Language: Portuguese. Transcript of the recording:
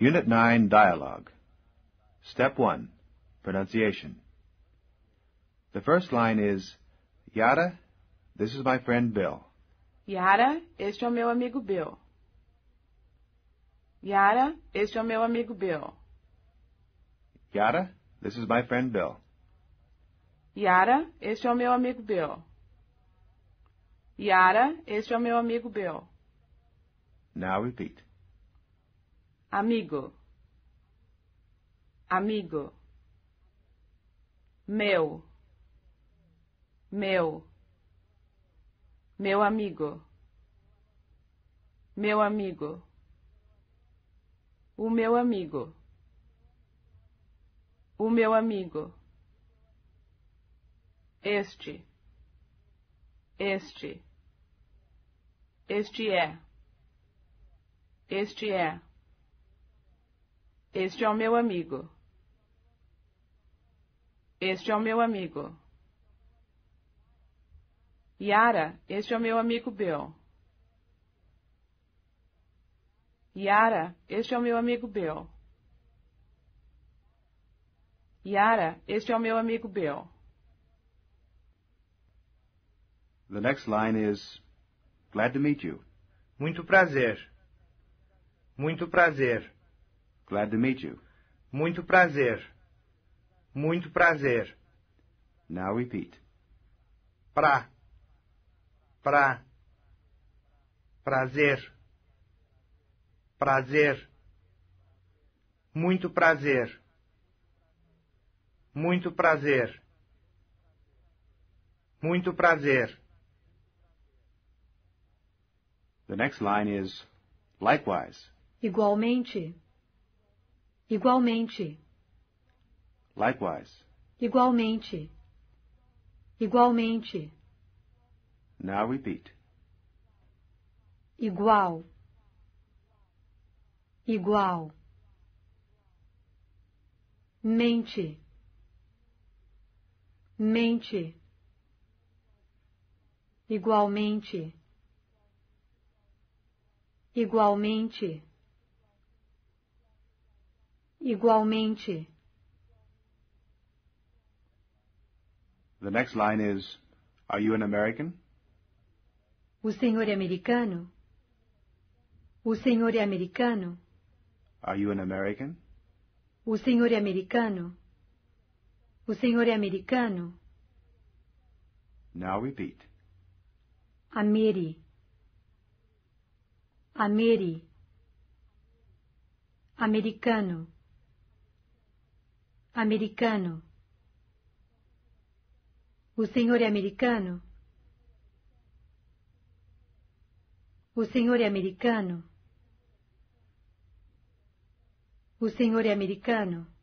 Unit 9 Dialogue Step 1 Pronunciation The first line is Yada, this is my friend Bill. Yada, este é o meu amigo Bill. Yada, este é o meu amigo Bill. Yada, this is my friend Bill. Yada, este é o meu amigo Bill. Yada, este é o meu amigo Bill. Now repeat. amigo, amigo, meu, meu, meu amigo, meu amigo, o meu amigo, o meu amigo, este, este, este é, este é este é o meu amigo. Este é o meu amigo. Yara, este é o meu amigo Bill. Yara, este é o meu amigo Bill. Yara, este é o meu amigo Bill. The next line is Glad to meet you. Muito prazer. Muito prazer. Glad to meet you. Muito prazer. Muito prazer. Now repeat. Pra. Pra. Prazer. Prazer. Muito prazer. Muito prazer. Muito prazer. The next line is likewise. Igualmente. Igualmente. Likewise. Igualmente. Igualmente. Now repeat. Igual. Igual. Mente. Mente. Igualmente. Igualmente igualmente. The next line is, Are you an American? O senhor é americano? O senhor é americano? Are you an American? O senhor é americano? O senhor é americano? Now repeat. Ameri. Ameri. Americano. Americano. O senhor é americano? O senhor é americano? O senhor é americano?